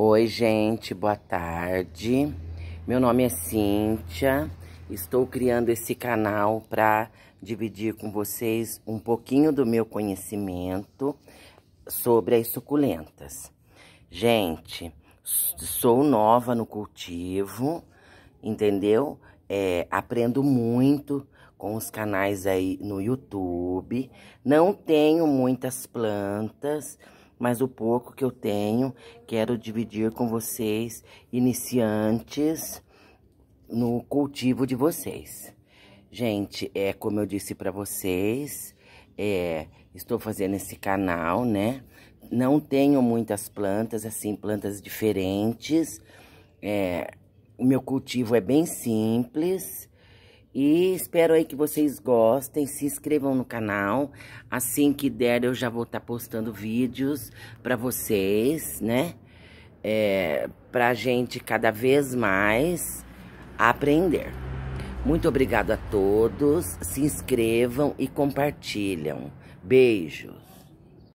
Oi, gente, boa tarde. Meu nome é Cíntia. Estou criando esse canal para dividir com vocês um pouquinho do meu conhecimento sobre as suculentas. Gente, sou nova no cultivo, entendeu? É, aprendo muito com os canais aí no YouTube. Não tenho muitas plantas, mas o pouco que eu tenho, quero dividir com vocês, iniciantes, no cultivo de vocês. Gente, é como eu disse para vocês, é, estou fazendo esse canal, né? Não tenho muitas plantas, assim, plantas diferentes. É, o meu cultivo é bem simples, e espero aí que vocês gostem, se inscrevam no canal. Assim que der, eu já vou estar tá postando vídeos para vocês, né? É, pra gente cada vez mais aprender. Muito obrigado a todos, se inscrevam e compartilham. Beijos!